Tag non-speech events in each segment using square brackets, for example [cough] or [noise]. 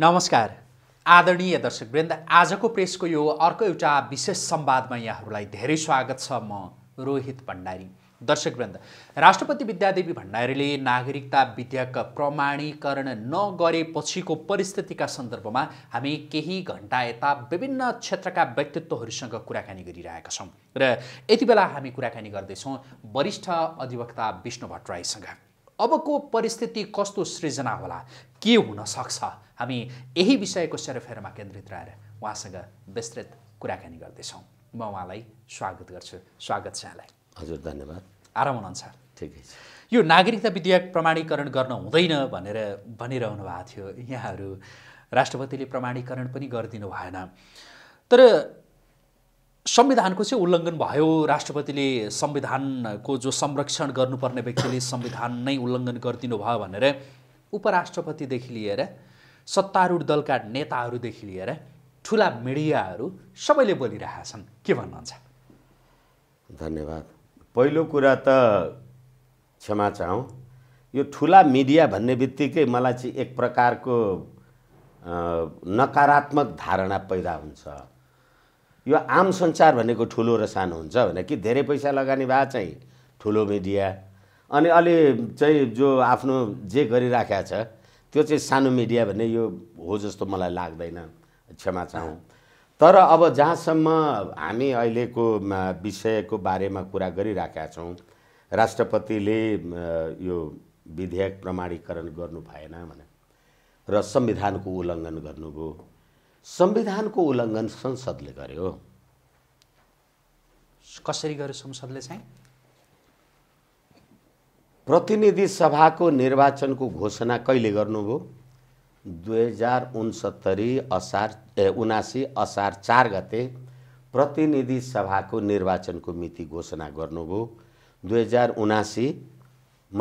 नमस्कार आदरणीय दर्शकवृन्द आजको प्रेसको यो अर्को एउटा विशेष संवादमा यहाँहरूलाई धेरै स्वागत छ म रोहित भण्डारी दर्शकवृन्द राष्ट्रपति विद्यादेवी भण्डारीले नागरिकता विधेयक प्रमाणीकरण नगरेपछिको परिस्थितिका सन्दर्भमा हामी केही घन्टा यता विभिन्न क्षेत्रका व्यक्तित्वहरूसँग कुराकानी गरिरहेका छौँ र यति बेला हामी कुराकानी गर्दैछौँ वरिष्ठ अधिवक्ता विष्णु भट्टराईसँग अबको परिस्थिति कस्तो सृजना होला के हुनसक्छ हामी यही विषयको सेरोफेरोमा केन्द्रित रहेर उहाँसँग विस्तृत कुराकानी गर्दैछौँ म उहाँलाई स्वागत गर्छु स्वागत छ यहाँलाई हजुर धन्यवाद आराम हुनुहुन्छ ठिकै छ यो नागरिकता विधेयक प्रमाणीकरण गर्न हुँदैन भनेर भनिरहनु भएको थियो यहाँहरू राष्ट्रपतिले प्रमाणीकरण पनि गरिदिनु भएन तर संविधानको चाहिँ उल्लङ्घन भयो राष्ट्रपतिले संविधानको जो संरक्षण गर्नुपर्ने व्यक्तिले संविधान नै उल्लङ्घन गरिदिनु भयो भनेर उपराष्ट्रपतिदेखि लिएर सत्तारूढ दलका नेताहरूदेखि लिएर ठुला मिडियाहरू सबैले बोलिरहेका छन् के भन्नुहुन्छ धन्यवाद पहिलो कुरा त क्षमा चाहौँ यो ठुला मिडिया भन्ने बित्तिकै मलाई चाहिँ एक प्रकारको नकारात्मक धारणा पैदा हुन्छ यो आम संसार भनेको ठुलो र सानो हुन्छ भने कि धेरै पैसा लगानी भए चाहिँ ठुलो मिडिया अनि अलि चाहिँ जो आफ्नो जे गरिराखेको छ त्यो चाहिँ सानो मिडिया भने यो हो जस्तो मलाई लाग्दैन क्षमा चाहौँ तर अब जहाँसम्म हामी अहिलेको विषयको बारेमा कुरा गरिराखेका छौँ राष्ट्रपतिले यो विधेयक प्रमाणीकरण गर्नु भएन भने र संविधानको उल्लङ्घन गर्नुभयो संविधानको उल्लङ्घन संसदले गर्यो कसरी गर्यो संसदले चाहिँ प्रतिनिधि सभाको निर्वाचनको घोषणा कहिले गर्नुभयो दुई हजार उन्सत्तरी असार ए उनासी असार चार गते प्रतिनिधि सभाको निर्वाचनको मिति घोषणा गर्नुभयो दुई हजार उनासी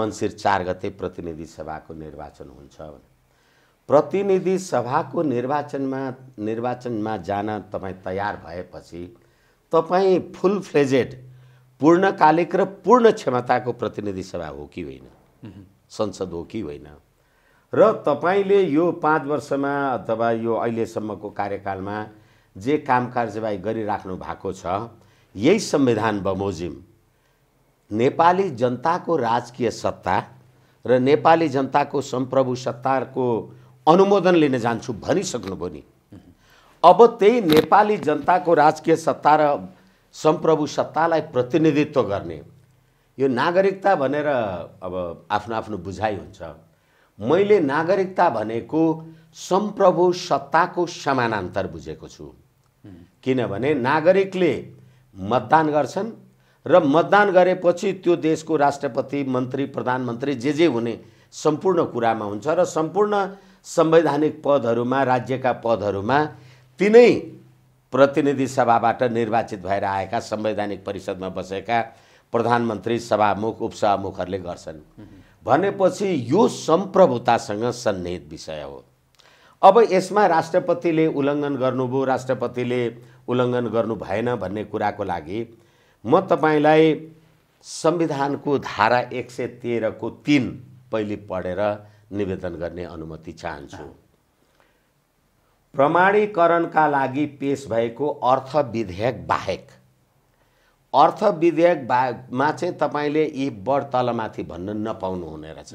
मन्सिर चार गते प्रतिनिधि सभाको निर्वाचन हुन्छ भने प्रतिनिधि सभाको निर्वाचनमा निर्वाचनमा जान तपाईँ तयार भएपछि तपाईँ फुल फ्लेजेड पूर्णकालिक र पूर्ण क्षमताको प्रतिनिधि सभा हो कि होइन संसद हो कि होइन र तपाईँले यो पाँच वर्षमा अथवा यो अहिलेसम्मको कार्यकालमा जे काम कार्यवाही गरिराख्नु भएको छ यही संविधान बमोजिम नेपाली जनताको राजकीय सत्ता र नेपाली जनताको सम्प्रभु सत्ताको अनुमोदन लिन जान्छु भनिसक्नुभयो नि अब त्यही नेपाली जनताको राजकीय सत्ता र सम्प्रभु सत्तालाई प्रतिनिधित्व गर्ने यो नागरिकता भनेर अब आफ्नो आफ्नो बुझाइ हुन्छ मैले नागरिकता भनेको सम्प्रभु सत्ताको समानान्तर बुझेको छु किनभने नागरिकले मतदान गर्छन् र मतदान गरेपछि त्यो देशको राष्ट्रपति मन्त्री प्रधानमन्त्री जे जे हुने सम्पूर्ण कुरामा हुन्छ र सम्पूर्ण संवैधानिक पदहरूमा राज्यका पदहरूमा तिनै प्रतिनिधि सभाबाट निर्वाचित भएर आएका संवैधानिक परिषदमा बसेका प्रधानमन्त्री सभामुख उपसभामुखहरूले गर्छन् भनेपछि यो सम्प्रभुतासँग सन्निहित विषय हो अब यसमा राष्ट्रपतिले उल्लङ्घन गर्नुभयो राष्ट्रपतिले उल्लङ्घन गर्नु भएन भन्ने कुराको लागि म तपाईँलाई संविधानको धारा एक सय तेह्रको तिन पहिले पढेर निवेदन गर्ने अनुमति चाहन्छु प्रमाणीकरणका लागि पेस भएको अर्थ विधेयक बाहेक अर्थ विधेयक बामा चाहिँ तपाईँले यी बढ तलमाथि भन्न नपाउनु हुने रहेछ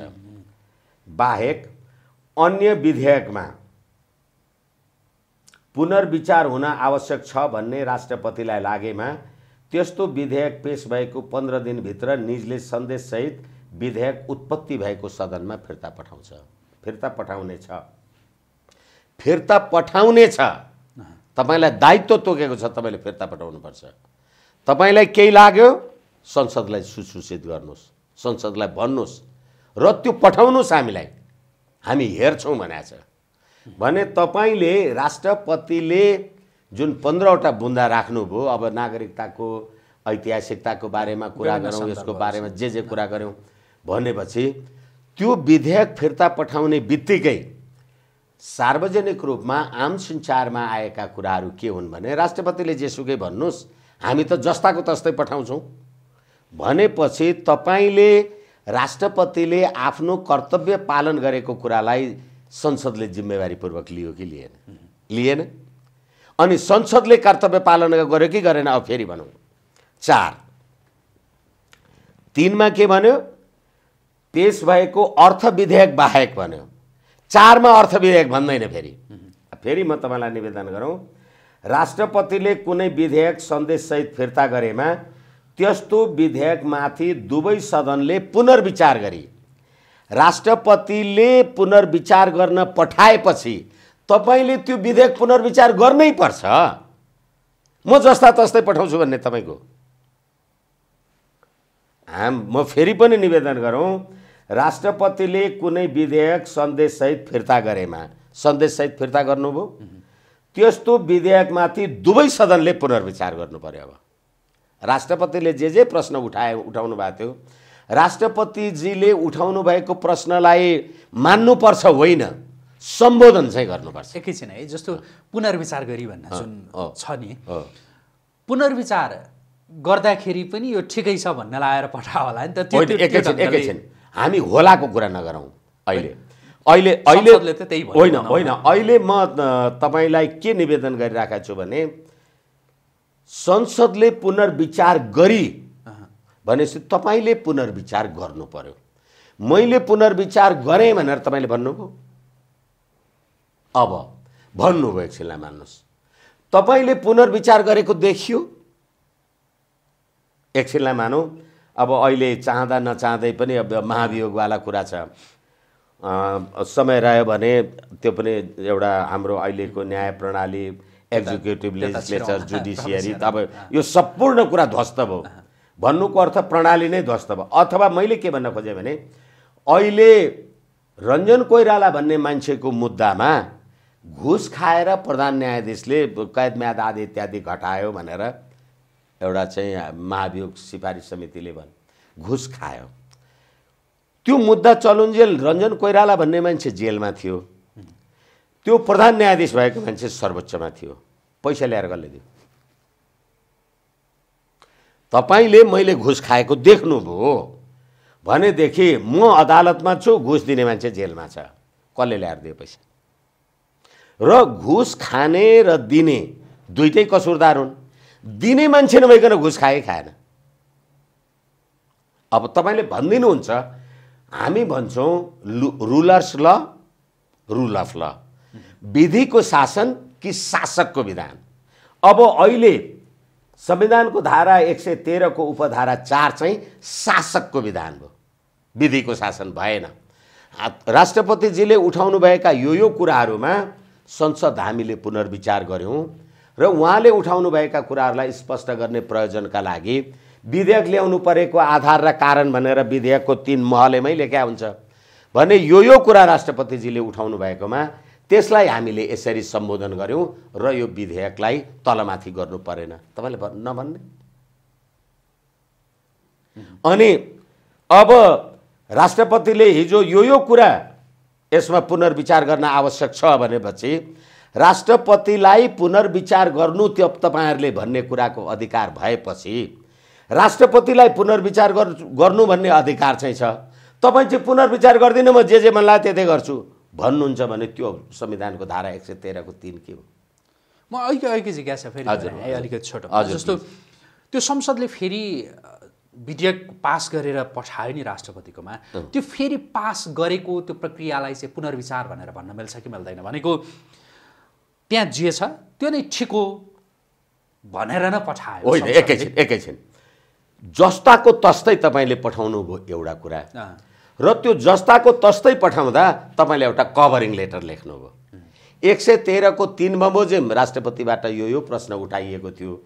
बाहेक अन्य विधेयकमा पुनर्विचार हुन आवश्यक छ भन्ने राष्ट्रपतिलाई लागेमा त्यस्तो विधेयक पेस भएको पन्ध्र दिनभित्र निजले सन्देशसहित विधेयक उत्पत्ति भएको सदनमा फिर्ता पठाउँछ फिर्ता पठाउनेछ फिर्ता छ तपाईँलाई दायित्व तोकेको छ तपाईँले फिर्ता पठाउनुपर्छ तपाईँलाई केही लाग्यो संसदलाई सुसूचित गर्नुहोस् संसदलाई भन्नुहोस् र त्यो पठाउनुहोस् हामीलाई हामी हेर्छौँ भने छ भने तपाईँले राष्ट्रपतिले जुन पन्ध्रवटा बुन्दा राख्नुभयो अब नागरिकताको ऐतिहासिकताको बारेमा कुरा गरौँ यसको बारेमा जे जे कुरा गऱ्यौँ भनेपछि त्यो विधेयक फिर्ता पठाउने बित्तिकै सार्वजनिक रूपमा आम सञ्चारमा आएका कुराहरू के हुन् भने राष्ट्रपतिले जेसुकै भन्नुहोस् हामी त जस्ताको तस्तै पठाउँछौँ भनेपछि तपाईँले राष्ट्रपतिले आफ्नो कर्तव्य पालन गरेको कुरालाई संसदले जिम्मेवारीपूर्वक लियो कि लिएन लिएन अनि संसदले कर्तव्य पालन गर्यो कि गरेन अब फेरि भनौँ चार तिनमा के भन्यो पेस भएको अर्थ विधेयक बाहेक भन्यो चारमा अर्थ विधेयक भन्दैन फेरि फेरि म तपाईँलाई निवेदन गरौँ राष्ट्रपतिले कुनै विधेयक सन्देशसहित फिर्ता गरेमा त्यस्तो विधेयकमाथि दुवै सदनले पुनर्विचार गरी राष्ट्रपतिले पुनर्विचार गर्न पठाएपछि तपाईँले त्यो विधेयक पुनर्विचार गर्नै पर्छ म जस्ता तस्तै पठाउँछु भन्ने तपाईँको हाम म फेरि पनि निवेदन गरौँ राष्ट्रपतिले कुनै विधेयक सन्देशसहित फिर्ता गरेमा सन्देशसहित फिर्ता गर्नुभयो त्यस्तो विधेयकमाथि दुवै सदनले पुनर्विचार गर्नु पऱ्यो अब राष्ट्रपतिले जे जे प्रश्न उठाए उठाउनु भएको थियो राष्ट्रपतिजीले उठाउनु भएको प्रश्नलाई मान्नुपर्छ होइन सम्बोधन चाहिँ गर्नुपर्छ एकैछिन है जस्तो पुनर्विचार गरी भन्ने जुन छ नि पुनर्विचार गर्दाखेरि पनि यो ठिकै छ भन्न लाएर पठाओ होला नि त एकैछिन एकैछिन हामी होलाको कुरा नगरौँ अहिले अहिले अहिले त्यही होइन होइन अहिले म तपाईँलाई के निवेदन गरिराखेको छु भने संसदले पुनर्विचार गरी भनेपछि तपाईँले पुनर्विचार गर्नु पर्यो मैले पुनर्विचार गरेँ भनेर तपाईँले भन्नुभयो अब भन्नुभयो एकछिनलाई मान्नुहोस् तपाईँले पुनर्विचार गरेको देखियो एकछिनलाई मानौँ अब अहिले चाहँदा नचाहँदै पनि अब महाभियोगवाला कुरा छ समय रह्यो भने त्यो पनि एउटा हाम्रो अहिलेको न्याय प्रणाली एक्जिक्युटिभ लेजिस्लेचर जुडिसियरी अब यो सम्पूर्ण कुरा ध्वस्त भयो भन्नुको अर्थ प्रणाली नै ध्वस्त भयो अथवा मैले के भन्न खोजेँ भने अहिले रञ्जन कोइराला भन्ने मान्छेको मुद्दामा घुस खाएर प्रधान न्यायाधीशले कैद म्याद आदि इत्यादि घटायो भनेर एउटा चाहिँ महाभियोग सिफारिस समितिले भन् घुस खायो त्यो मुद्दा चलुन्जेल रञ्जन कोइराला भन्ने मान्छे जेलमा थियो त्यो प्रधान न्यायाधीश भएको मान्छे सर्वोच्चमा थियो पैसा ल्याएर कसले दियो तपाईँले मैले घुस खाएको देख्नुभयो भनेदेखि म अदालतमा छु घुस दिने मान्छे जेलमा छ कसले ल्याएर दियो पैसा र घुस खाने र दिने दुइटै कसुरदार हुन् दिने मान्छे नभइकन घुस खाए खाएन अब तपाईँले भनिदिनुहुन्छ हामी भन्छौँ लु रुलर्स ल रुल अफ ल विधिको शासन कि शासकको विधान अब अहिले संविधानको धारा एक सय तेह्रको उपधारा चार चाहिँ शासकको विधान भयो विधिको शासन भएन राष्ट्रपतिजीले उठाउनुभएका यो यो कुराहरूमा संसद हामीले पुनर्विचार गऱ्यौँ र उहाँले उठाउनुभएका कुराहरूलाई स्पष्ट गर्ने प्रयोजनका लागि विधेयक ल्याउनु परेको आधार र कारण भनेर विधेयकको तिन महलेमै लेख्या हुन्छ भने यो यो कुरा राष्ट्रपतिजीले उठाउनु भएकोमा त्यसलाई हामीले यसरी सम्बोधन गऱ्यौँ र यो विधेयकलाई तलमाथि गर्नु परेन तपाईँले भन् नभन्ने अनि अब राष्ट्रपतिले हिजो यो यो कुरा यसमा पुनर्विचार गर्न आवश्यक छ भनेपछि राष्ट्रपतिलाई पुनर्विचार गर्नु त्यो तपाईँहरूले भन्ने कुराको अधिकार भएपछि राष्ट्रपतिलाई पुनर्विचार गर्नु भन्ने अधिकार चाहिँ छ तपाईँ चाहिँ पुनर्विचार गर्दिनँ म जे जे मन लाग्यो त्यतै गर्छु भन्नुहुन्छ भने त्यो संविधानको धारा एक सय तेह्रको तिन के हो म अहिले अहिले जिज्ञासा फेरि अलिकति छोटो जस्तो त्यो संसदले फेरि विधेयक पास गरेर पठायो नि राष्ट्रपतिकोमा त्यो फेरि पास गरेको त्यो प्रक्रियालाई चाहिँ पुनर्विचार भनेर भन्न मिल्छ कि मिल्दैन भनेको त्यहाँ जे छ त्यो नै ठिक हो भनेर नै पठायो होइन एकैछिन एकैछिन जस्ताको तस्तै तपाईँले पठाउनु भयो एउटा कुरा र त्यो जस्ताको तस्तै पठाउँदा तपाईँले एउटा कभरिङ लेटर लेख्नुभयो एक सय तेह्रको तिन बमोजिम राष्ट्रपतिबाट यो यो प्रश्न उठाइएको थियो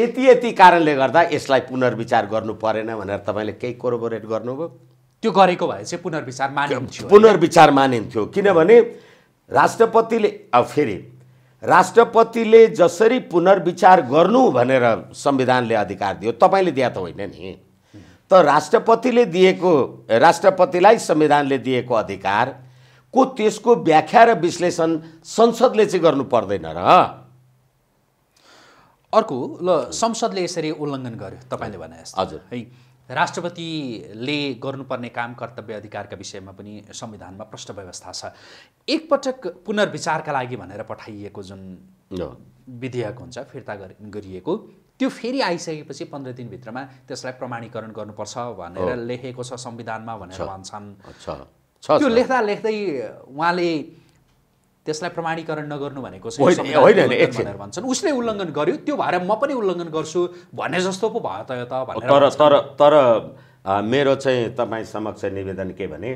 यति यति कारणले गर्दा यसलाई पुनर्विचार गर्नु परेन भनेर तपाईँले केही कोरोबोरेट गर्नुभयो त्यो गरेको भए चाहिँ पुनर्विचार मानिन्थ्यो पुनर्विचार मानिन्थ्यो किनभने राष्ट्रपतिले अब फेरि राष्ट्रपतिले जसरी पुनर्विचार गर्नु भनेर संविधानले अधिकार दियो तपाईँले दिए त होइन नि त राष्ट्रपतिले दिएको राष्ट्रपतिलाई संविधानले दिएको अधिकार को त्यसको व्याख्या र विश्लेषण संसदले चाहिँ गर्नु पर्दैन र अर्को ल संसदले यसरी उल्लङ्घन गर्यो तपाईँले भने हजुर है राष्ट्रपतिले गर्नुपर्ने काम कर्तव्य अधिकारका विषयमा पनि संविधानमा प्रष्ट व्यवस्था छ एकपटक पुनर्विचारका लागि भनेर पठाइएको जुन विधेयक हुन्छ फिर्ता गरिएको त्यो फेरि आइसकेपछि पन्ध्र दिनभित्रमा त्यसलाई प्रमाणीकरण गर्नुपर्छ भनेर लेखेको छ संविधानमा भनेर भन्छन् त्यो लेख्दा लेख्दै उहाँले त्यसलाई प्रमाणीकरण नगर्नु भनेको चाहिँ भन्छन् उसले उल्लङ्घन गर्यो त्यो भएर म पनि उल्लङ्घन गर्छु भने जस्तो पो भयो त यो त तर तर तर मेरो चाहिँ तपाईँ समक्ष निवेदन के भने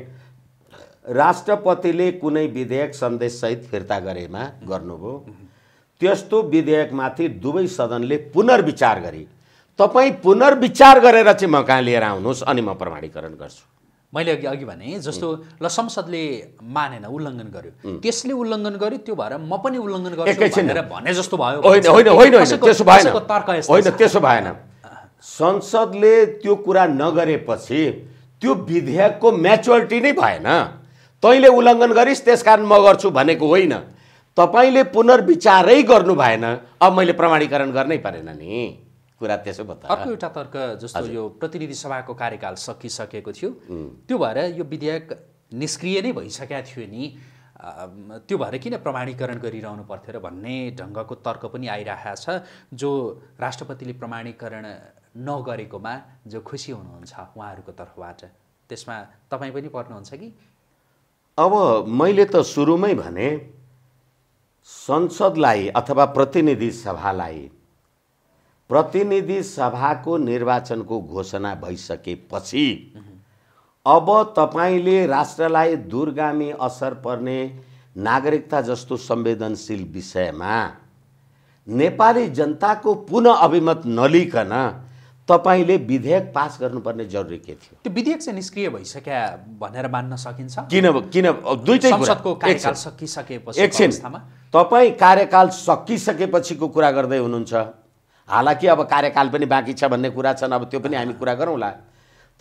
राष्ट्रपतिले कुनै विधेयक सन्देशसहित फिर्ता गरेमा गर्नुभयो त्यस्तो विधेयकमाथि दुवै सदनले पुनर्विचार गरी तपाईँ पुनर्विचार गरेर चाहिँ म कहाँ लिएर आउनुहोस् अनि म प्रमाणीकरण गर्छु मैले अघि अघि भने जस्तो ल संसदले मानेन उल्लङ्घन गर्यो त्यसले उल्लङ्घन गर्यो त्यो भएर म पनि उल्लङ्घन गर्छु भनेर भने जस्तो भयो होइन होइन होइन त्यसो भएन संसदले त्यो कुरा नगरेपछि त्यो विधेयकको म्याचोरिटी नै भएन तैँले उल्लङ्घन गरिस् त्यस कारण म गर्छु भनेको होइन तपाईँले पुनर्विचारै गर्नु भएन अब मैले प्रमाणीकरण गर्नै परेन नि कुरा त्यसो भन्दा अर्को एउटा तर्क जस्तो यो प्रतिनिधि सभाको कार्यकाल सकिसकेको थियो त्यो भएर यो विधेयक निष्क्रिय नै भइसकेका थियो नि त्यो भएर किन प्रमाणीकरण गरिरहनु पर्थ्यो र भन्ने ढङ्गको तर्क पनि आइरहेको छ जो राष्ट्रपतिले प्रमाणीकरण नगरेकोमा जो खुसी हुनुहुन्छ उहाँहरूको तर्फबाट त्यसमा तपाईँ पनि पर्नुहुन्छ कि अब मैले त सुरुमै भने संसदलाई अथवा प्रतिनिधि सभालाई प्रतिनिधि सभाको निर्वाचनको घोषणा भइसकेपछि अब तपाईँले राष्ट्रलाई दुर्गामी असर पर्ने नागरिकता जस्तो संवेदनशील विषयमा नेपाली जनताको पुनः अभिमत नलिकन तपाईँले विधेयक पास गर्नुपर्ने जरुरी के थियो त्यो विधेयक चाहिँ निष्क्रिय भइसक्यो भनेर मान्न सकिन्छ किन किन दुईटै सकिसकेपछि एकछिन तपाईँ कार्यकाल सकिसकेपछिको कुरा गर्दै हुनुहुन्छ हालाकि अब कार्यकाल पनि बाँकी छ भन्ने कुरा छन् अब त्यो पनि हामी कुरा गरौँला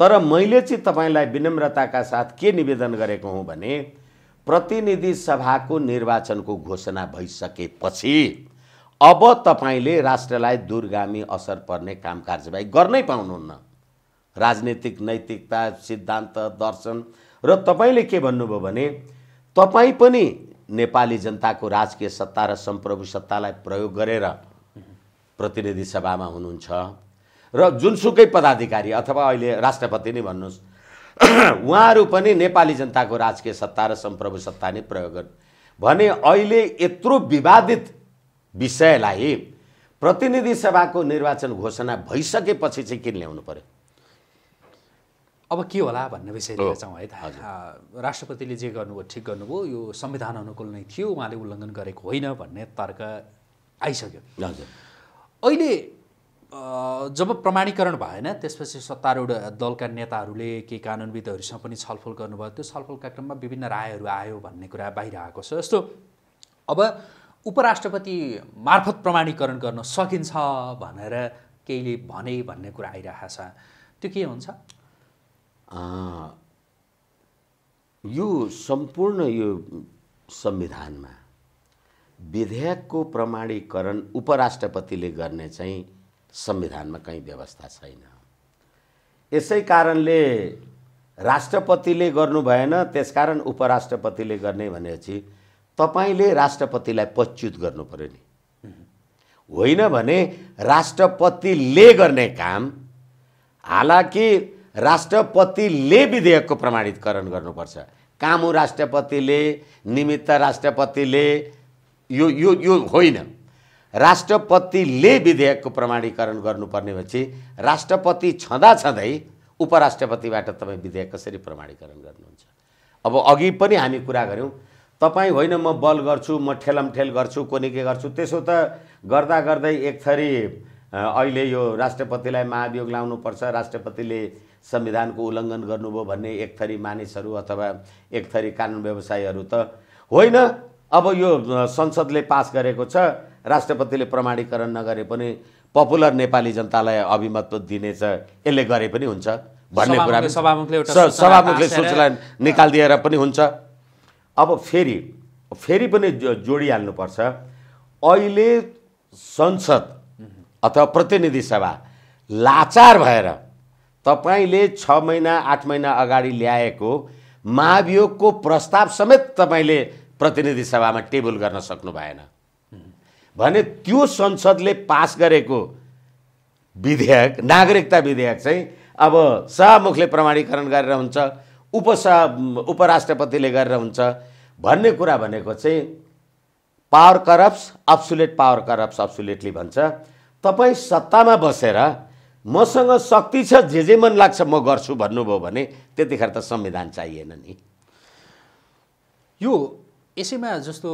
तर मैले चाहिँ तपाईँलाई विनम्रताका साथ के निवेदन गरेको हुँ भने प्रतिनिधि सभाको निर्वाचनको घोषणा भइसकेपछि अब तपाईँले राष्ट्रलाई दुर्गामी असर पर्ने काम कार्यवाही गर्नै पाउनुहुन्न राजनीतिक नैतिकता सिद्धान्त दर्शन र तपाईँले के भन्नुभयो भने तपाईँ पनि नेपाली जनताको राजकीय सत्ता र सम्प्रभु सत्तालाई प्रयोग गरेर प्रतिनिधि सभामा हुनुहुन्छ र जुनसुकै पदाधिकारी अथवा अहिले राष्ट्रपति नै भन्नुहोस् [clears throat] उहाँहरू पनि नेपाली जनताको राजकीय सत्ता र सम्प्रभु सत्ता नै प्रयोग गर् भने अहिले यत्रो विवादित विषयलाई प्रतिनिधि सभाको निर्वाचन घोषणा भइसकेपछि चाहिँ किन ल्याउनु पर्यो अब के होला भन्ने विषय चाहिँ है त राष्ट्रपतिले जे गर्नुभयो ठिक गर्नुभयो यो संविधान अनुकूल नै थियो उहाँले उल्लङ्घन गरेको होइन भन्ने तर्क आइसक्यो हजुर अहिले जब प्रमाणीकरण भएन त्यसपछि सत्तारूढ दलका नेताहरूले केही कानुनविदहरूसँग पनि छलफल गर्नुभयो त्यो छलफलका क्रममा विभिन्न रायहरू आयो भन्ने कुरा बाहिर आएको छ जस्तो अब उपराष्ट्रपति मार्फत प्रमाणीकरण गर्न सकिन्छ भनेर केहीले भने भन्ने कुरा आइरहेको छ त्यो के हुन्छ यो सम्पूर्ण यो संविधानमा विधेयकको प्रमाणीकरण उपराष्ट्रपतिले गर्ने चाहिँ संविधानमा कहीँ व्यवस्था छैन यसै कारणले राष्ट्रपतिले गर्नु भएन त्यसकारण उपराष्ट्रपतिले गर्ने भनेपछि तपाईँले राष्ट्रपतिलाई पच्युत गर्नु पऱ्यो नि होइन भने राष्ट्रपतिले गर्ने काम हालाकि राष्ट्रपतिले विधेयकको प्रमाणीकरण गर्नुपर्छ कामु राष्ट्रपतिले निमित्त राष्ट्रपतिले यो यो यो होइन राष्ट्रपतिले विधेयकको प्रमाणीकरण गर्नुपर्ने भएपछि राष्ट्रपति छँदा छँदै उपराष्ट्रपतिबाट तपाईँ विधेयक कसरी प्रमाणीकरण गर्नुहुन्छ अब अघि पनि हामी कुरा गऱ्यौँ तपाईँ होइन म बल गर्छु म ठेलमठेल गर्छु कोनि के गर्छु त्यसो त गर्दा गर्दै एक थरी अहिले यो राष्ट्रपतिलाई महाभियोग लाउनुपर्छ राष्ट्रपतिले संविधानको उल्लङ्घन गर्नुभयो भन्ने एक थरी मानिसहरू अथवा एक थरी कानुन व्यवसायीहरू त होइन अब यो संसदले पास गरेको छ राष्ट्रपतिले प्रमाणीकरण नगरे पनि पपुलर नेपाली जनतालाई अभिमत दिनेछ यसले गरे पनि हुन्छ भन्ने कुरा सभामुखले सभामुखले सूचना निकालिदिएर पनि हुन्छ अब फेरि फेरि पनि जो जोडिहाल्नुपर्छ अहिले संसद अथवा प्रतिनिधि सभा लाचार भएर तपाईँले छ महिना आठ महिना अगाडि ल्याएको महाभियोगको प्रस्ताव समेत तपाईँले प्रतिनिधि सभामा टेबल गर्न सक्नु भएन भने त्यो संसदले पास गरेको विधेयक नागरिकता विधेयक चाहिँ अब सभामुखले प्रमाणीकरण गरेर हुन्छ उपसभा उपराष्ट्रपतिले गरेर हुन्छ भन्ने कुरा भनेको चाहिँ power corrupts absolute power corrupts absolutely भन्छ तपाईँ सत्तामा बसेर मसँग शक्ति छ जे जे मन लाग्छ म गर्छु भन्नुभयो भने त्यतिखेर त संविधान चाहिएन नि यो यसैमा जस्तो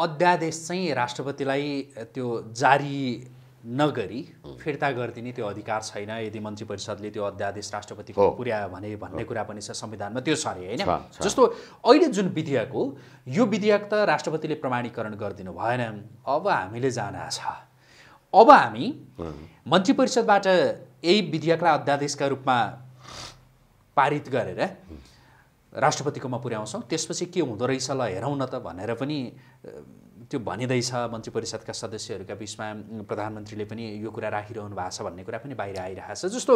अध्यादेश चाहिँ राष्ट्रपतिलाई त्यो जारी नगरी फिर्ता गरिदिने त्यो अधिकार छैन यदि मन्त्री परिषदले त्यो अध्यादेश राष्ट्रपतिको पुर्यायो भने भन्ने कुरा पनि छ संविधानमा त्यो छ अरे होइन जस्तो अहिले जुन विधेयक हो यो विधेयक त राष्ट्रपतिले प्रमाणीकरण गरिदिनु भएन अब हामीले जान छ अब हामी मन्त्री परिषदबाट यही विधेयकलाई अध्यादेशका रूपमा पारित गरेर राष्ट्रपतिकोमा पुर्याउँछौँ त्यसपछि के हुँदो रहेछ ल हेरौँ न त भनेर पनि त्यो भनिँदैछ मन्त्री परिषदका सदस्यहरूका बिचमा प्रधानमन्त्रीले पनि यो कुरा राखिरहनु भएको छ भन्ने कुरा पनि बाहिर आइरहेको छ जस्तो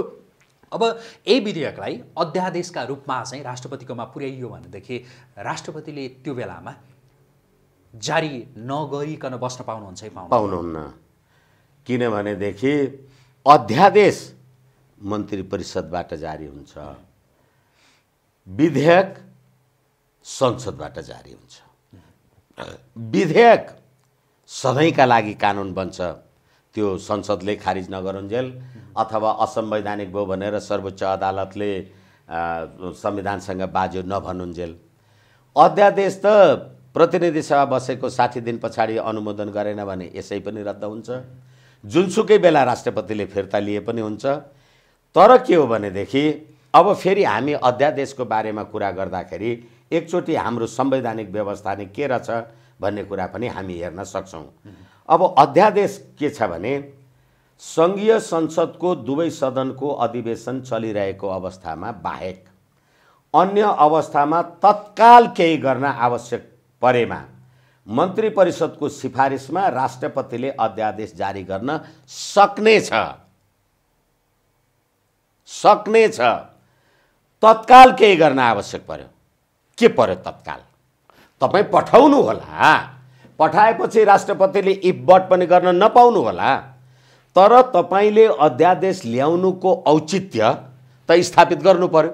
अब यही विधेयकलाई अध्यादेशका रूपमा चाहिँ राष्ट्रपतिकोमा पुर्याइयो भनेदेखि राष्ट्रपतिले त्यो बेलामा जारी नगरिकन बस्न पाउनुहुन्छ पाउनुहुन्न किनभनेदेखि अध्यादेश मन्त्री परिषदबाट जारी हुन्छ विधेयक संसदबाट जारी हुन्छ विधेयक सधैँका लागि कानुन बन्छ त्यो संसदले खारिज नगरुन्जेल अथवा असंवैधानिक भयो भनेर सर्वोच्च अदालतले संविधानसँग बाजु नभनुन्जेल अध्यादेश त प्रतिनिधि सभा बसेको साठी दिन पछाडि अनुमोदन गरेन भने यसै पनि रद्द हुन्छ जुनसुकै बेला राष्ट्रपतिले फिर्ता लिए पनि हुन्छ तर के हो भनेदेखि अब फेरि हामी अध्यादेशको बारेमा कुरा गर्दाखेरि एकचोटि हाम्रो संवैधानिक व्यवस्था नै के रहेछ भन्ने कुरा पनि हामी हेर्न सक्छौँ अब अध्यादेश के छ भने सङ्घीय संसदको दुवै सदनको अधिवेशन चलिरहेको अवस्थामा बाहेक अन्य अवस्थामा तत्काल केही गर्न आवश्यक परेमा मन्त्री परिषदको सिफारिसमा राष्ट्रपतिले अध्यादेश जारी गर्न सक्नेछ सक्नेछ तत्काल केही गर्न आवश्यक पर्यो के पर्यो तत्काल तपाईँ पठाउनु होला पठाएपछि राष्ट्रपतिले इफबट पनि गर्न नपाउनु होला तर तपाईँले अध्यादेश ल्याउनुको औचित्य त स्थापित गर्नु पर्यो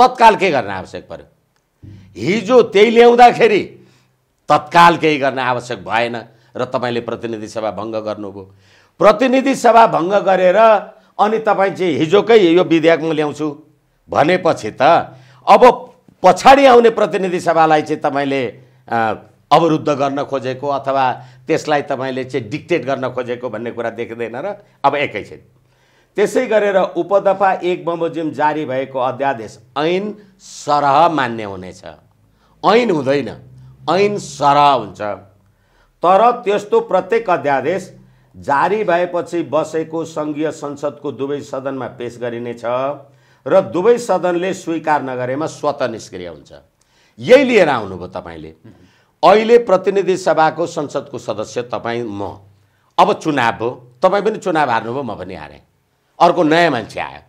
तत्काल केही गर्न आवश्यक पर्यो हिजो त्यही ल्याउँदाखेरि तत्काल केही गर्न आवश्यक भएन र तपाईँले प्रतिनिधि सभा भङ्ग गर्नुभयो प्रतिनिधि सभा भङ्ग गरेर अनि तपाईँ चाहिँ हिजोकै यो विधेयक म ल्याउँछु भनेपछि त अब पछाडि आउने प्रतिनिधि सभालाई चाहिँ तपाईँले अवरुद्ध गर्न खोजेको अथवा त्यसलाई तपाईँले चाहिँ डिक्टेट गर्न खोजेको भन्ने कुरा देख्दैन र अब एकैछिन त्यसै गरेर उपदफा एक बमोजिम जारी भएको अध्यादेश ऐन सरह मान्य हुनेछ ऐन हुँदैन ऐन सरह हुन्छ तर त्यस्तो प्रत्येक अध्यादेश जारी भएपछि बसेको सङ्घीय संसदको दुवै सदनमा पेस गरिनेछ र दुवै सदनले स्वीकार नगरेमा स्वत निष्क्रिय हुन्छ यही लिएर आउनुभयो तपाईँले अहिले प्रतिनिधि सभाको संसदको सदस्य तपाईँ म अब चुनाव भयो तपाईँ पनि चुनाव हार्नुभयो म पनि हारेँ अर्को नयाँ मान्छे आयो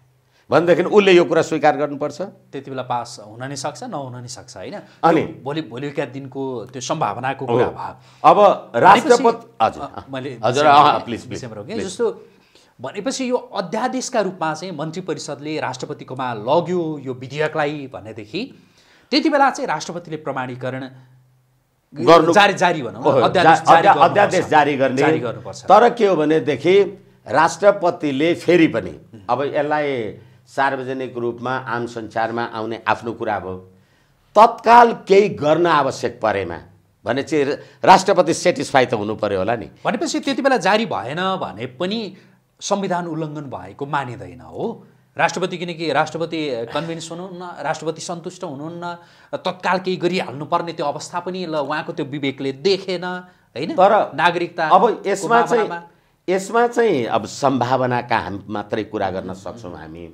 भनेदेखि उसले यो कुरा स्वीकार गर्नुपर्छ त्यति बेला पास हुन नै सक्छ नहुन नै सक्छ होइन अनि भोलि भोलिका दिनको त्यो सम्भावनाको कुरा भयो अब राष्ट्रपति हजुर हजुर प्लिज प्लिज जस्तो भनेपछि यो अध्यादेशका रूपमा चाहिँ मन्त्री परिषदले राष्ट्रपतिकोमा लग्यो यो विधेयकलाई भनेदेखि त्यति बेला चाहिँ राष्ट्रपतिले प्रमाणीकरण जारी जारी अध्यादेश जारी गर्ने तर के हो भनेदेखि राष्ट्रपतिले फेरि पनि अब यसलाई सार्वजनिक रूपमा आम संसारमा आउने आफ्नो कुरा हो तत्काल केही गर्न आवश्यक परेमा भने चाहिँ राष्ट्रपति सेटिस्फाई त हुनु पऱ्यो होला नि भनेपछि त्यति बेला जारी भएन भने पनि संविधान उल्लङ्घन भएको मानिँदैन हो राष्ट्रपति किनकि राष्ट्रपति कन्भिन्स हुनुहुन्न राष्ट्रपति सन्तुष्ट हुनुहुन्न तत्काल केही गरिहाल्नुपर्ने त्यो अवस्था पनि ल उहाँको त्यो विवेकले देखेन होइन तर नागरिकता अब यसमा चाहिँ यसमा चाहिँ अब सम्भावनाका हामी मात्रै कुरा गर्न सक्छौँ हामी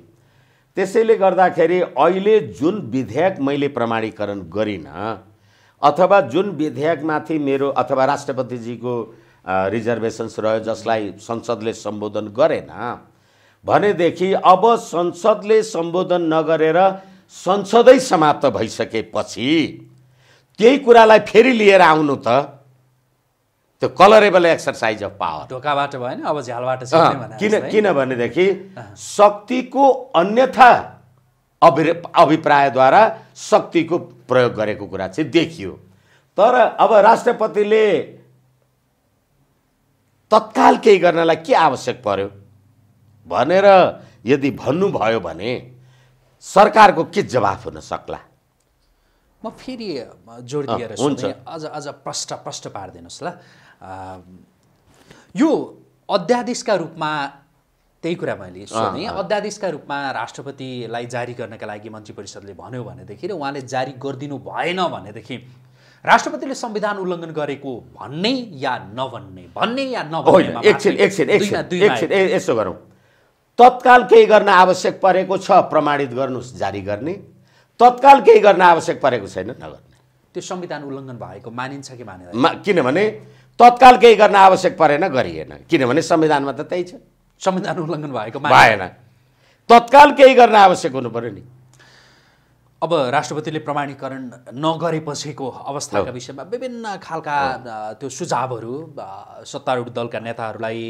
त्यसैले गर्दाखेरि अहिले जुन विधेयक मैले प्रमाणीकरण गरिनँ अथवा जुन विधेयकमाथि मेरो अथवा राष्ट्रपतिजीको रिजर्भेसन्स रह्यो जसलाई संसदले सम्बोधन गरेन भनेदेखि अब संसदले सम्बोधन नगरेर संसदै समाप्त भइसकेपछि त्यही कुरालाई फेरि लिएर आउनु त त्यो कलरेबल एक्सर्साइज अफ पावर ढोकाबाट भएन अब झ्यालबाट किन किनभनेदेखि शक्तिको अन्यथा अभि अभिप्रायद्वारा शक्तिको प्रयोग गरेको कुरा चाहिँ देखियो तर अब राष्ट्रपतिले तत्काल केही गर्नलाई के आवश्यक पर्यो भनेर यदि भन्नुभयो भने सरकारको के जवाफ हुन सक्ला म फेरि जोड दिएर अझ अझ प्रष्ट प्रष्ट पारिदिनुहोस् ल यो अध्यादेशका रूपमा त्यही कुरा मैले सुने अध्यादेशका रूपमा राष्ट्रपतिलाई जारी गर्नका लागि मन्त्री परिषदले भन्यो भनेदेखि र उहाँले जारी गरिदिनु भएन भनेदेखि राष्ट्रपतिले संविधान उल्लङ्घन गरेको भन्ने या नभन्ने भन्ने या नभन्ने यसो गरौँ तत्काल केही गर्न आवश्यक परेको छ प्रमाणित गर्नुहोस् जारी गर्ने तत्काल केही गर्न आवश्यक परेको छैन नगर्ने त्यो संविधान उल्लङ्घन भएको मानिन्छ कि मानिँदैन किनभने तत्काल केही गर्न आवश्यक परेन गरिएन किनभने संविधानमा त त्यही छ संविधान उल्लङ्घन भएको भएन तत्काल केही गर्न आवश्यक हुनु पऱ्यो नि अब राष्ट्रपतिले प्रमाणीकरण नगरेपछिको अवस्थाका विषयमा विभिन्न खालका त्यो सुझावहरू सत्तारूढ दलका नेताहरूलाई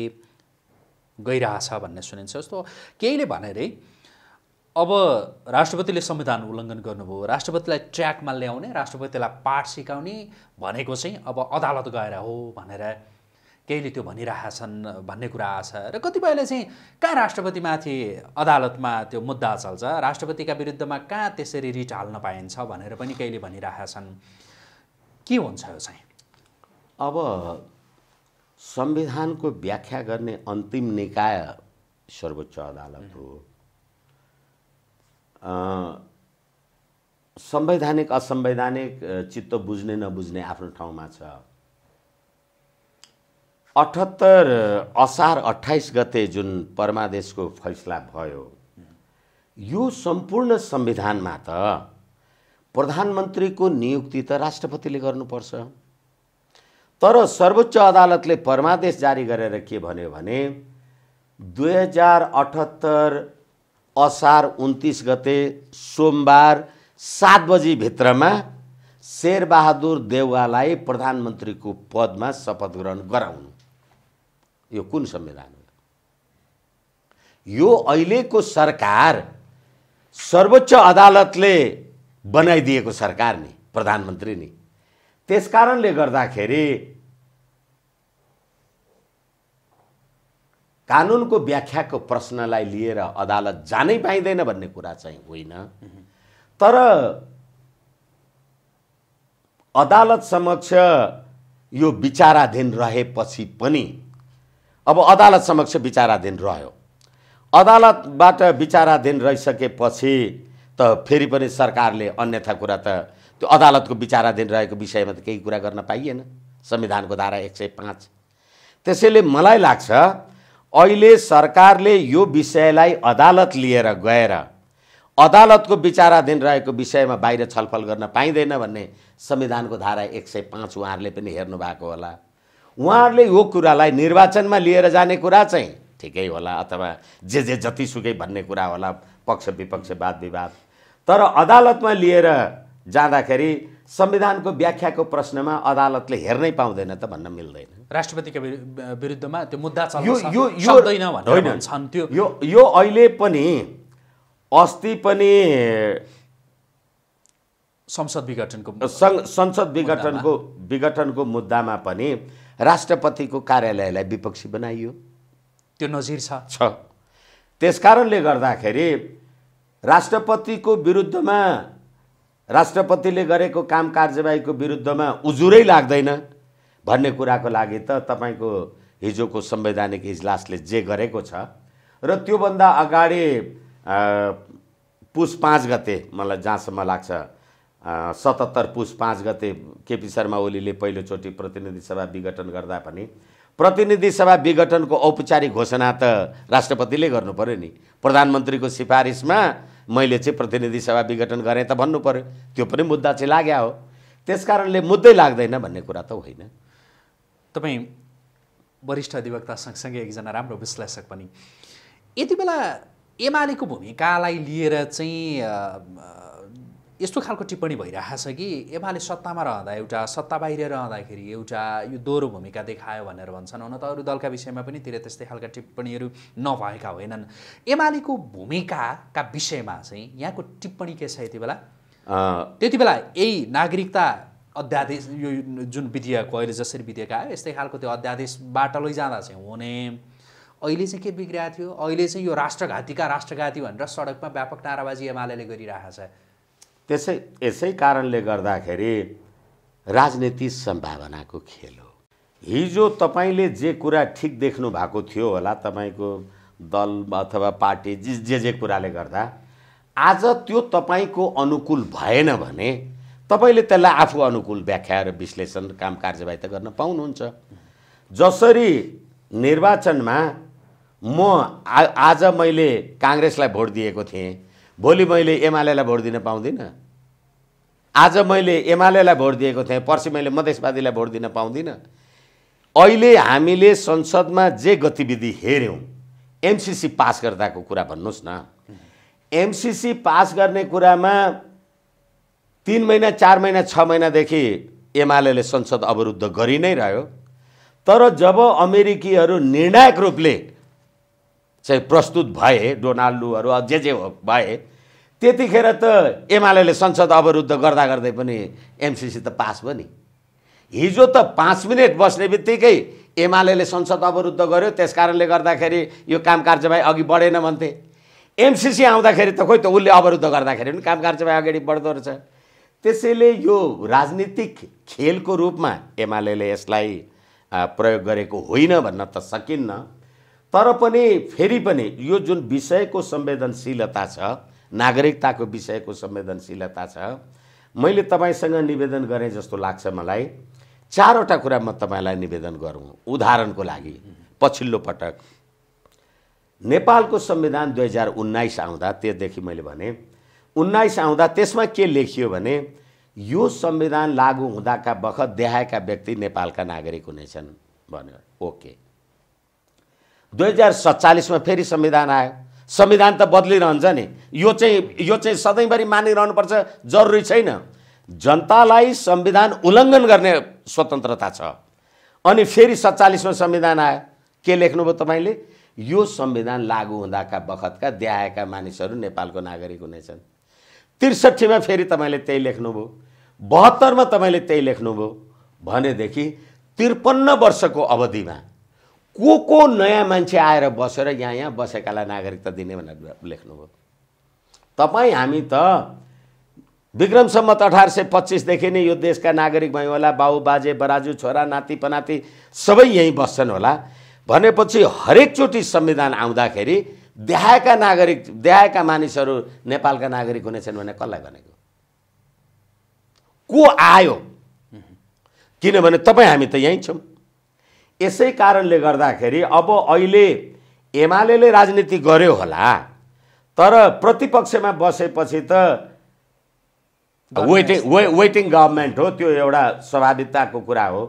गइरहेछ भन्ने सुनिन्छ जस्तो केहीले भने अरे अब राष्ट्रपतिले संविधान उल्लङ्घन गर्नुभयो राष्ट्रपतिलाई ट्र्याकमा ल्याउने राष्ट्रपतिलाई पाठ सिकाउने भनेको चाहिँ अब अदालत गएर हो भनेर केहीले त्यो छन् भन्ने कुरा आछ र कतिपयले चाहिँ कहाँ राष्ट्रपतिमाथि अदालतमा त्यो मुद्दा चल्छ राष्ट्रपतिका विरुद्धमा कहाँ त्यसरी रिट हाल्न पाइन्छ भनेर पनि केहीले छन् के हुन्छ यो चाहिँ अब संविधानको व्याख्या गर्ने अन्तिम निकाय सर्वोच्च अदालत हो संवैधानिक असंवैधानिक चित्त बुझ्ने नबुझ्ने आफ्नो ठाउँमा छ अठहत्तर असार अठाइस गते जुन परमादेशको फैसला भयो यो सम्पूर्ण संविधानमा त प्रधानमन्त्रीको नियुक्ति त राष्ट्रपतिले गर्नुपर्छ तर सर्वोच्च अदालतले परमादेश जारी गरेर के भन्यो भने दुई हजार अठहत्तर असार उन्तिस गते सोमबार सात बजीभित्रमा शेरबहादुर देउवालाई प्रधानमन्त्रीको पदमा शपथ ग्रहण गराउनु यो कुन संविधान हो यो अहिलेको सरकार सर्वोच्च अदालतले बनाइदिएको सरकार नि प्रधानमन्त्री नि त्यस कारणले गर्दाखेरि कानुनको व्याख्याको प्रश्नलाई लिएर अदालत जानै पाइँदैन भन्ने कुरा चाहिँ होइन तर अदालत समक्ष यो विचाराधीन रहेपछि पनि अब अदालत समक्ष विचाराधीन रह्यो अदालतबाट विचाराधीन रहिसकेपछि त फेरि पनि सरकारले अन्यथा कुरा त त्यो अदालतको विचाराधीन रहेको विषयमा त केही कुरा गर्न पाइएन संविधानको धारा एक सय पाँच त्यसैले मलाई लाग्छ अहिले सरकारले यो विषयलाई अदालत लिएर गएर अदालतको विचाराधीन रहेको विषयमा बाहिर छलफल गर्न पाइँदैन भन्ने संविधानको धारा एक सय पाँच उहाँहरूले पनि हेर्नु भएको होला उहाँहरूले यो कुरालाई निर्वाचनमा लिएर जाने कुरा चाहिँ ठिकै होला अथवा जे जे जतिसुकै भन्ने कुरा होला पक्ष विपक्ष वाद विवाद तर अदालतमा लिएर जाँदाखेरि संविधानको व्याख्याको प्रश्नमा अदालतले हेर्नै पाउँदैन त भन्न मिल्दैन राष्ट्रपतिका विरुद्धमा त्यो मुद्दा छन् त्यो यो यो अहिले पनि अस्ति पनि संसद विघटनको संसद विघटनको विघटनको मुद्दामा पनि राष्ट्रपतिको कार्यालयलाई विपक्षी बनाइयो त्यो नजिर छ त्यस कारणले गर्दाखेरि राष्ट्रपतिको विरुद्धमा राष्ट्रपतिले गरेको काम कार्यवाहीको विरुद्धमा उजुरै लाग्दैन भन्ने कुराको लागि त तपाईँको हिजोको संवैधानिक इजलासले जे गरेको छ र त्योभन्दा अगाडि पुस पाँच गते मलाई जहाँसम्म लाग्छ सतहत्तर पुस पाँच गते केपी शर्मा ओलीले पहिलोचोटि प्रतिनिधि सभा विघटन गर्दा पनि प्रतिनिधि सभा विघटनको औपचारिक घोषणा त राष्ट्रपतिले गर्नु पऱ्यो नि प्रधानमन्त्रीको सिफारिसमा मैले चाहिँ प्रतिनिधि सभा विघटन गरेँ त भन्नु पऱ्यो त्यो पनि मुद्दा चाहिँ लाग्या हो त्यस कारणले मुद्दै लाग्दैन भन्ने कुरा त होइन तपाईँ वरिष्ठ अधिवक्ता सँगसँगै एकजना राम्रो विश्लेषक पनि यति बेला एमालेको भूमिकालाई लिएर चाहिँ यस्तो खालको टिप्पणी भइरहेको छ कि एमाले सत्तामा रहँदा एउटा सत्ता बाहिर रहँदाखेरि एउटा यो दोहोरो भूमिका देखायो भनेर भन्छन् हुन त अरू दलका विषयमा पनि तिर त्यस्तै खालका टिप्पणीहरू नभएका होइनन् एमालेको भूमिकाका विषयमा चाहिँ यहाँको टिप्पणी के छ यति बेला त्यति बेला यही नागरिकता अध्यादेश यो जुन विधेयक अहिले जसरी विधेयक आयो यस्तै खालको त्यो अध्यादेशबाट लैजाँदा चाहिँ हुने अहिले चाहिँ के बिग्रिएको थियो अहिले चाहिँ यो राष्ट्रघातीका राष्ट्रघाती भनेर सडकमा व्यापक नाराबाजी एमाले गरिरहेको छ त्यसै यसै कारणले गर्दाखेरि राजनीति सम्भावनाको खेल हो हिजो तपाईँले जे कुरा ठिक देख्नु भएको थियो होला तपाईँको दल अथवा पार्टी जे जे जे कुराले गर्दा आज त्यो तपाईँको अनुकूल भएन भने तपाईँले त्यसलाई आफू अनुकूल व्याख्या र विश्लेषण काम कार्यवाही त गर्न पाउनुहुन्छ जसरी निर्वाचनमा म आज मैले काङ्ग्रेसलाई भोट दिएको थिएँ भोलि मैले एमालेलाई भोट दिन पाउँदिनँ आज मैले एमालेलाई भोट दिएको थिएँ पर्सि मैले मधेसवादीलाई भोट दिन पाउँदिनँ अहिले हामीले संसदमा जे गतिविधि हेऱ्यौँ एमसिसी पास गर्दाको कुरा भन्नुहोस् न एमसिसी पास गर्ने कुरामा तिन महिना चार महिना छ महिनादेखि एमाले संसद अवरुद्ध गरि नै रह्यो तर जब अमेरिकीहरू निर्णायक रूपले चाहिँ प्रस्तुत भए डोनाल्डुहरू जे जे भए त्यतिखेर त एमाले संसद अवरुद्ध गर्दा गर्दै पनि एमसिसी त पास भयो नि हिजो त पाँच मिनट बस्ने बित्तिकै एमाले संसद अवरुद्ध गर्यो त्यस कारणले गर्दाखेरि यो काम कार्यवाही अघि बढेन भन्थे एमसिसी आउँदाखेरि त खोइ त उसले अवरुद्ध गर्दाखेरि पनि काम कार्यवाही अगाडि बढ्दो रहेछ त्यसैले यो राजनीतिक खेलको रूपमा एमाले यसलाई प्रयोग गरेको होइन भन्न त सकिन्न तर पनि फेरि पनि यो जुन विषयको संवेदनशीलता छ नागरिकताको विषयको संवेदनशीलता छ मैले तपाईँसँग निवेदन गरेँ जस्तो लाग्छ मलाई चारवटा कुरा म तपाईँलाई निवेदन गरौँ उदाहरणको लागि पछिल्लो पटक नेपालको संविधान दुई हजार उन्नाइस आउँदा त्यसदेखि मैले भने उन्नाइस आउँदा त्यसमा के लेखियो भने यो संविधान लागू हुँदाका बखत देहाएका व्यक्ति नेपालका नागरिक हुनेछन् भन्यो ओके दुई हजार सत्तालिसमा फेरि संविधान आयो संविधान त बदलिरहन्छ नि यो चाहिँ यो चाहिँ सधैँभरि मानिरहनुपर्छ जरुरी छैन जनतालाई संविधान उल्लङ्घन गर्ने स्वतन्त्रता छ अनि फेरि सत्तालिसमा संविधान आयो के लेख्नुभयो तपाईँले यो संविधान लागू हुँदाका बखतका देहाएका मानिसहरू नेपालको नागरिक हुनेछन् त्रिसठीमा फेरि तपाईँले त्यही लेख्नुभयो बहत्तरमा तपाईँले त्यही लेख्नुभयो भनेदेखि त्रिपन्न वर्षको अवधिमा को को नयाँ मान्छे आएर बसेर यहाँ यहाँ बसेकालाई नागरिकता दिने भनेर लेख्नुभयो तपाईँ हामी त विक्रम सम्मत अठार सय पच्चिसदेखि नै यो देशका नागरिक भयौँ होला बाउ बाजे बराजु छोरा नाति पनाति सबै यहीँ बस्छन् होला भनेपछि हरेकचोटि संविधान आउँदाखेरि देहायका नागरिक देहायका मानिसहरू नेपालका नागरिक हुनेछन् भने कसलाई भनेको को आयो किनभने तपाईँ हामी त यहीँ छौँ यसै कारणले गर्दाखेरि अब अहिले एमाले राजनीति गर्यो होला तर प्रतिपक्षमा बसेपछि त वेटिङ वे वेटिङ गभर्मेन्ट हो त्यो एउटा स्वाभाविकताको कुरा हो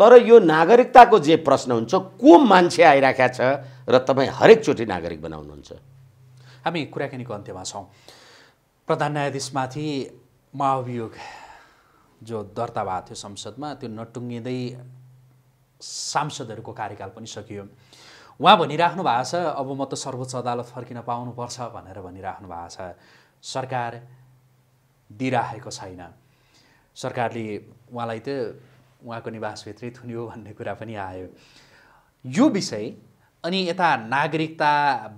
तर यो नागरिकताको जे प्रश्न हुन्छ को मान्छे आइराखेको छ र तपाईँ हरेकचोटि नागरिक बनाउनुहुन्छ हामी कुराकानीको अन्त्यमा छौँ प्रधान न्यायाधीशमाथि महाभियोग जो दर्ता भएको थियो संसदमा त्यो नटुङ्गिँदै सांसदहरूको कार्यकाल पनि सकियो उहाँ भनिराख्नु भएको छ अब म त सर्वोच्च अदालत फर्किन पाउनुपर्छ भनेर भनिराख्नु भएको छ सरकार दिइराखेको छैन सरकारले उहाँलाई त उहाँको निवासभित्रै थुन्यो भन्ने कुरा पनि आयो यो विषय अनि यता नागरिकता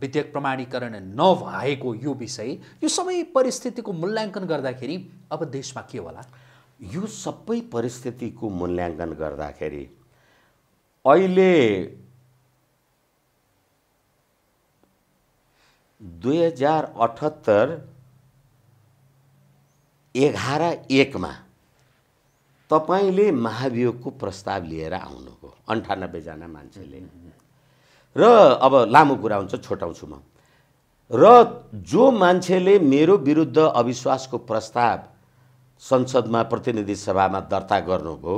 विधेयक प्रमाणीकरण नभएको यो विषय यो सबै परिस्थितिको मूल्याङ्कन गर्दाखेरि अब देशमा के होला यो सबै परिस्थितिको मूल्याङ्कन गर्दाखेरि अहिले दुई हजार अठहत्तर एघार एकमा तपाईँले महाभियोगको प्रस्ताव लिएर आउनुभयो अन्ठानब्बेजना मान्छेले र अब लामो कुरा हुन्छ छोटाउँछु म र जो मान्छेले मेरो विरुद्ध अविश्वासको प्रस्ताव संसदमा प्रतिनिधि सभामा दर्ता गर्नुभयो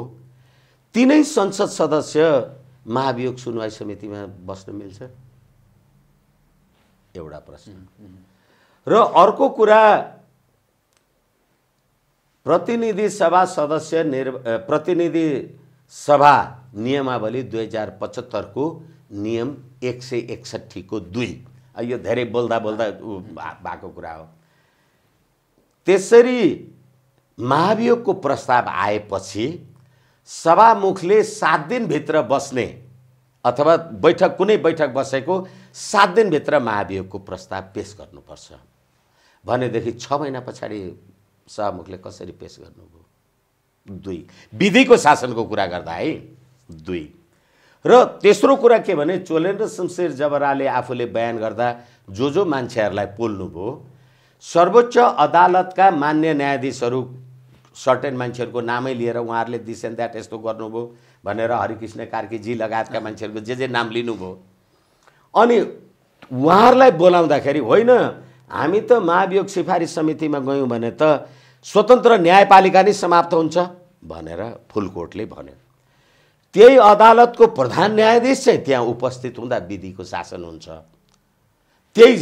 तिनै संसद सदस्य महाभियोग सुनवाई समितिमा बस्न मिल्छ एउटा प्रश्न र अर्को कुरा प्रतिनिधि सभा सदस्य निर् प्रतिनिधि सभा नियमावली दुई हजार पचहत्तरको नियम एक सय एकसट्ठीको दुई यो धेरै बोल्दा बोल्दा भएको कुरा हो त्यसरी महाभियोगको प्रस्ताव आएपछि सभामुखले सात दिनभित्र बस्ने अथवा बैठक कुनै बैठक बसेको सात दिनभित्र महाभियोगको प्रस्ताव पेस गर्नुपर्छ भनेदेखि छ महिना पछाडि सभामुखले कसरी पेस गर्नुभयो दुई विधिको शासनको कुरा गर्दा है दुई र तेस्रो कुरा के भने चोलेन्द्र शमशेर जबराले आफूले बयान गर्दा जो जो मान्छेहरूलाई पोल्नुभयो सर्वोच्च अदालतका मान्य न्यायाधीशहरू सर्टेन मान्छेहरूको नामै लिएर उहाँहरूले दिस एन्ड द्याट यस्तो गर्नुभयो भनेर हरिकृष्ण कार्कीजी लगायतका मान्छेहरूको जे जे नाम लिनुभयो अनि उहाँहरूलाई बोलाउँदाखेरि होइन हामी त महाभियोग सिफारिस समितिमा गयौँ भने त स्वतन्त्र न्यायपालिका नै समाप्त हुन्छ भनेर फुलकोटले भन्यो त्यही अदालतको प्रधान न्यायाधीश चाहिँ त्यहाँ उपस्थित हुँदा विधिको शासन हुन्छ त्यही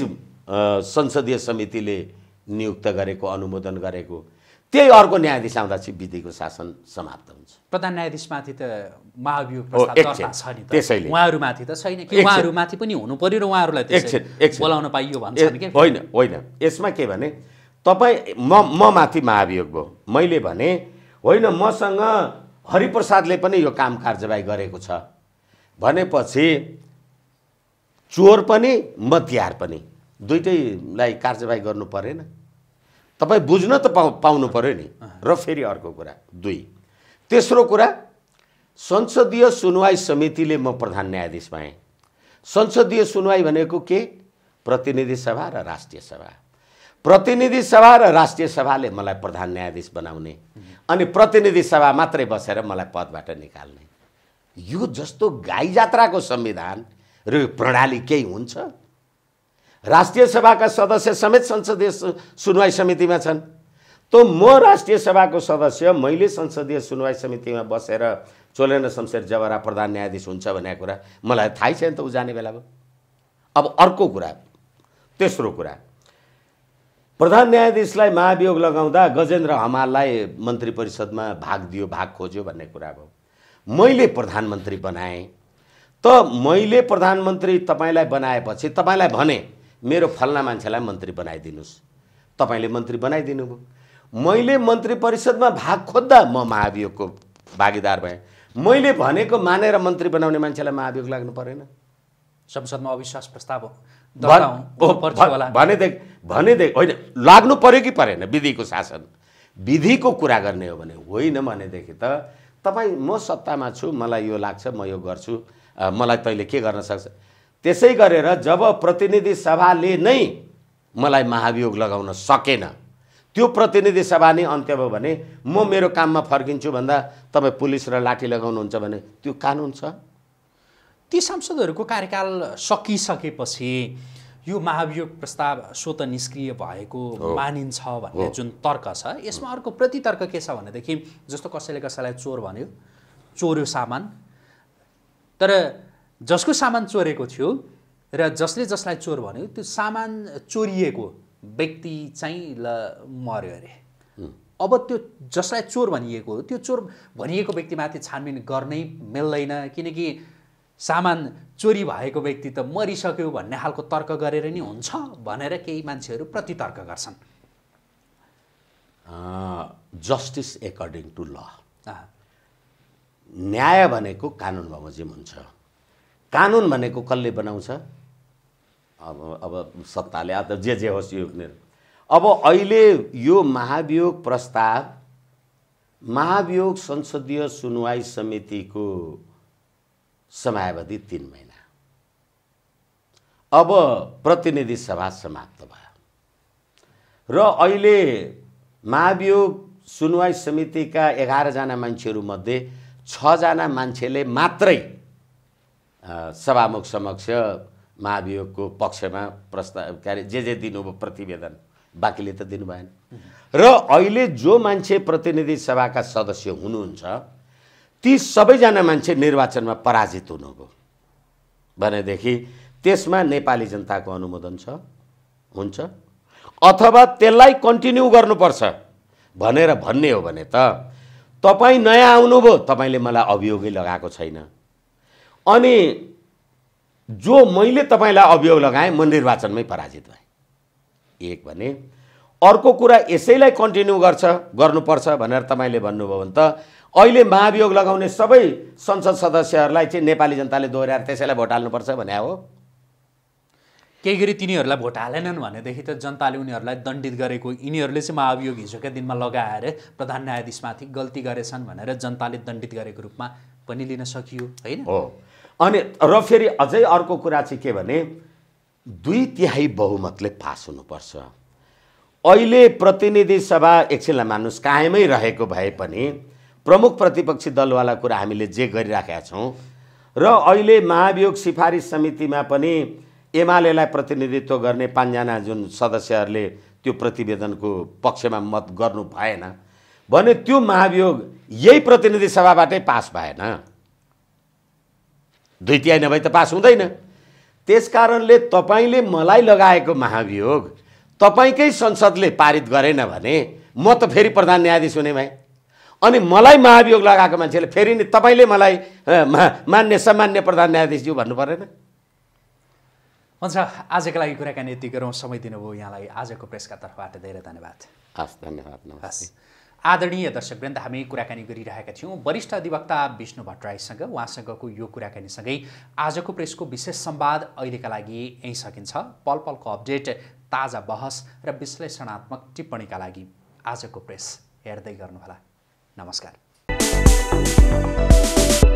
संसदीय समितिले नियुक्त गरेको अनुमोदन गरेको त्यही अर्को न्यायाधीश आउँदा चाहिँ विधिको शासन समाप्त हुन्छ प्रधान न्यायाधीशमाथि त महाभियोग छ नि त्यसैले उहाँहरूमाथि त छैन कि उहाँहरूमाथि पनि हुनु पऱ्यो र उहाँहरूलाई त्यसै बोलाउन पाइयो भन्छ होइन होइन यसमा के भने तपाईँ म म माथि महाभियोग भयो मैले भने होइन मसँग हरिप्रसादले पनि यो काम कार्यवाही गरेको छ भनेपछि चोर पनि मतिहार पनि दुइटैलाई कार्यवाही गर्नु परेन तपाईँ बुझ्न त पाउ पाउनु पऱ्यो नि र फेरि अर्को कुरा दुई तेस्रो कुरा संसदीय सुनवाई समितिले म प्रधान न्यायाधीश भएँ संसदीय सुनवाई भनेको के प्रतिनिधि सभा र राष्ट्रिय सभा प्रतिनिधि सभा र राष्ट्रिय सभाले मलाई प्रधान न्यायाधीश बनाउने अनि प्रतिनिधि सभा मात्रै बसेर मलाई पदबाट निकाल्ने यो जस्तो गाई जात्राको संविधान र यो प्रणाली केही हुन्छ राष्ट्रिय सभाका सदस्य समेत संसदीय सुनवाई समितिमा छन् त म राष्ट्रिय सभाको सदस्य मैले संसदीय सुनवाई समितिमा बसेर चोलेन्द्र शमशेर जवरा प्रधान न्यायाधीश हुन्छ भन्ने कुरा मलाई थाहै छैन त ऊ जाने बेलामा अब अर्को कुरा तेस्रो कुरा प्रधान न्यायाधीशलाई महाभियोग लगाउँदा गजेन्द्र हमाललाई मन्त्री परिषदमा भाग दियो भाग खोज्यो भन्ने कुरा भयो मैले प्रधानमन्त्री बनाएँ त मैले प्रधानमन्त्री तपाईँलाई बनाएपछि तपाईँलाई भने मेरो फल्ना मान्छेलाई मन्त्री बनाइदिनुहोस् तपाईँले मन्त्री बनाइदिनु भयो मैले मन्त्री परिषदमा भाग खोज्दा म महाभियोगको भागीदार भएँ मैले भनेको मानेर मन्त्री बनाउने मान्छेलाई महाभियोग लाग्नु परेन संसदमा अविश्वास प्रस्ताव भनेदेखि भनेदेखि होइन लाग्नु पऱ्यो कि परेन विधिको शासन विधिको कुरा गर्ने हो भने होइन भनेदेखि त तपाईँ म सत्तामा छु मलाई यो लाग्छ म यो गर्छु मलाई तैँले के गर्न सक्छ त्यसै गरेर जब प्रतिनिधि सभाले नै मलाई महाभियोग लगाउन सकेन त्यो प्रतिनिधि सभा नै अन्त्य भयो भने म मेरो काममा फर्किन्छु भन्दा तपाईँ पुलिस र लाठी लगाउनुहुन्छ भने त्यो कानुन छ ती सांसदहरूको कार्यकाल सकिसकेपछि यो महाभियोग प्रस्ताव स्वत निष्क्रिय भएको मानिन्छ भन्ने जुन तर्क छ यसमा अर्को प्रतितर्क के छ भनेदेखि जस्तो कसैले कसैलाई चोर भन्यो चोर्यो सामान तर जसको सामान चोरेको थियो र जसले जसलाई चोर भन्यो त्यो सामान चोरिएको व्यक्ति चाहिँ ल मर्यो अरे अब त्यो जसलाई चोर भनिएको त्यो चोर भनिएको व्यक्तिमाथि छानबिन गर्नै मिल्दैन किनकि सामान चोरी भएको व्यक्ति त मरिसक्यो भन्ने खालको तर्क गरेर नि हुन्छ भनेर केही मान्छेहरू प्रतितर्क गर्छन् जस्टिस एकर्डिङ टु ल न्याय भनेको कानुन बमोजिम हुन्छ कानुन भनेको कसले बनाउँछ अब अब सत्ताले अब जे जे होस् यो अब अहिले यो महाभियोग प्रस्ताव महाभियोग संसदीय सुनवाई समितिको समयावधि तिन महिना अब प्रतिनिधि सभा समाप्त भयो र अहिले महाभियोग सुनवाई समितिका एघारजना मान्छेहरूमध्ये छजना मान्छेले मात्रै सभामुख समक्ष महाभियोगको पक्षमा प्रस्ताव के अरे जे जे दिनुभयो प्रतिवेदन बाँकीले त दिनु भएन र अहिले जो मान्छे प्रतिनिधि सभाका सदस्य हुनुहुन्छ ती सबैजना मान्छे निर्वाचनमा पराजित हुनुभयो भनेदेखि त्यसमा नेपाली जनताको अनुमोदन छ हुन्छ अथवा त्यसलाई कन्टिन्यू गर्नुपर्छ भनेर भन्ने हो भने त तपाईँ नयाँ आउनुभयो तपाईँले मलाई अभियोगै लगाएको छैन अनि जो मैले तपाईँलाई अभियोग लगाएँ म निर्वाचनमै पराजित भएँ एक भने अर्को कुरा यसैलाई कन्टिन्यू गर्छ गर्नुपर्छ भनेर तपाईँले भन्नुभयो भने त अहिले महाभियोग लगाउने सबै संसद सदस्यहरूलाई चाहिँ नेपाली जनताले दोहोऱ्याएर त्यसैलाई भोट हाल्नुपर्छ भने हो केही गरी तिनीहरूलाई भोट हालेनन् भनेदेखि त जनताले उनीहरूलाई दण्डित गरेको यिनीहरूले चाहिँ महाभियोग हिजोकै दिनमा लगाएर प्रधान न्यायाधीशमाथि गल्ती गरेछन् भनेर जनताले दण्डित गरेको रूपमा पनि लिन सकियो होइन अनि र फेरि अझै अर्को कुरा चाहिँ के भने दुई तिहाई बहुमतले पास हुनुपर्छ अहिले प्रतिनिधि सभा एकछिनलाई मान्नुहोस् कायमै रहेको भए पनि प्रमुख प्रतिपक्षी दलवाला कुरा हामीले जे गरिराखेका छौँ र अहिले महाभियोग सिफारिस समितिमा पनि एमालेलाई प्रतिनिधित्व गर्ने पाँचजना जुन सदस्यहरूले त्यो प्रतिवेदनको पक्षमा मत गर्नु भएन भने त्यो महाभियोग यही प्रतिनिधि सभाबाटै पास भएन दुई तिहाई नभए त पास हुँदैन त्यस कारणले तपाईँले मलाई लगाएको महाभियोग तपाईँकै संसदले पारित गरेन भने म त फेरि प्रधान न्यायाधीश हुने भएँ अनि मलाई महाभियोग लगाएको मान्छेले फेरि नि तपाईँले मलाई मान्य सामान्य प्रधान न्यायाधीश ज्यू भन्नु परेन हुन्छ आजको लागि कुराकानी यति गरौँ समय दिनुभयो यहाँलाई आजको प्रेसका तर्फबाट धेरै धन्यवाद हस् धन्यवाद नमस्ते आदरणीय दर्शकवृन्द हामी कुराकानी गरिरहेका थियौँ वरिष्ठ अधिवक्ता विष्णु भट्टराईसँग उहाँसँगको यो कुराकानीसँगै आजको प्रेसको विशेष सम्वाद अहिलेका लागि यहीँ सकिन्छ पल पलको अपडेट ताजा बहस र विश्लेषणात्मक टिप्पणीका लागि आजको प्रेस हेर्दै गर्नुहोला नमस्कार